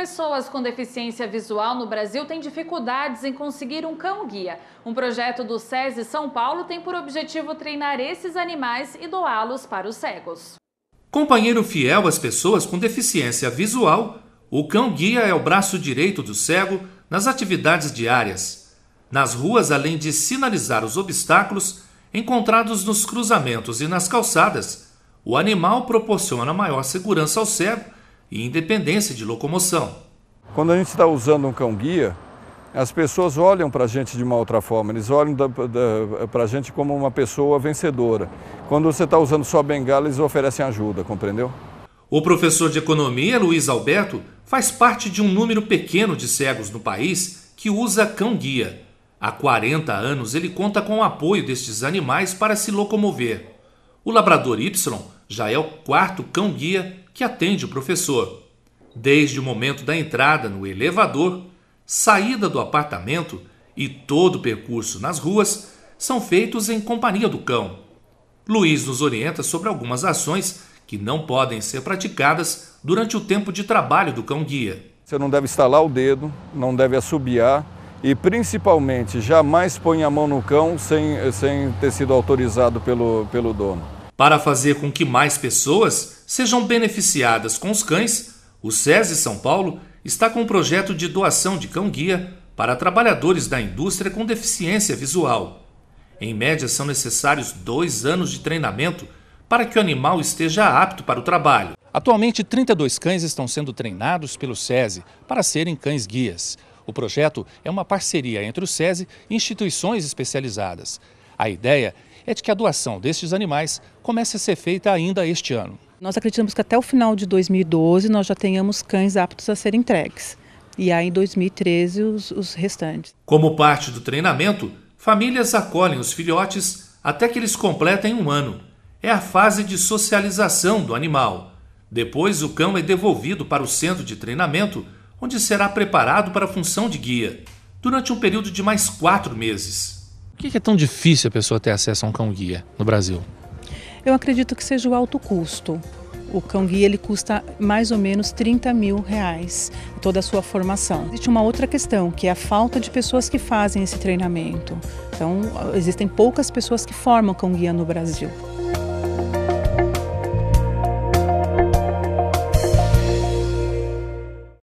Pessoas com deficiência visual no Brasil têm dificuldades em conseguir um cão-guia. Um projeto do SESI São Paulo tem por objetivo treinar esses animais e doá-los para os cegos. Companheiro fiel às pessoas com deficiência visual, o cão-guia é o braço direito do cego nas atividades diárias. Nas ruas, além de sinalizar os obstáculos encontrados nos cruzamentos e nas calçadas, o animal proporciona maior segurança ao cego e independência de locomoção. Quando a gente está usando um cão-guia, as pessoas olham para a gente de uma outra forma, eles olham para a gente como uma pessoa vencedora. Quando você está usando só bengala, eles oferecem ajuda, compreendeu? O professor de economia Luiz Alberto faz parte de um número pequeno de cegos no país que usa cão-guia. Há 40 anos ele conta com o apoio destes animais para se locomover. O labrador Y já é o quarto cão-guia que atende o professor. Desde o momento da entrada no elevador, saída do apartamento e todo o percurso nas ruas são feitos em companhia do cão. Luiz nos orienta sobre algumas ações que não podem ser praticadas durante o tempo de trabalho do cão-guia. Você não deve estalar o dedo, não deve assobiar e, principalmente, jamais põe a mão no cão sem, sem ter sido autorizado pelo, pelo dono. Para fazer com que mais pessoas sejam beneficiadas com os cães, o SESI São Paulo está com um projeto de doação de cão-guia para trabalhadores da indústria com deficiência visual. Em média, são necessários dois anos de treinamento para que o animal esteja apto para o trabalho. Atualmente, 32 cães estão sendo treinados pelo SESI para serem cães-guias. O projeto é uma parceria entre o SESI e instituições especializadas. A ideia é de que a doação destes animais comece a ser feita ainda este ano. Nós acreditamos que até o final de 2012 nós já tenhamos cães aptos a serem entregues. E aí em 2013 os, os restantes. Como parte do treinamento, famílias acolhem os filhotes até que eles completem um ano. É a fase de socialização do animal. Depois, o cão é devolvido para o centro de treinamento, onde será preparado para a função de guia, durante um período de mais quatro meses que é tão difícil a pessoa ter acesso a um cão-guia no Brasil? Eu acredito que seja o alto custo. O cão-guia ele custa mais ou menos 30 mil reais, toda a sua formação. Existe uma outra questão, que é a falta de pessoas que fazem esse treinamento. Então, existem poucas pessoas que formam cão-guia no Brasil.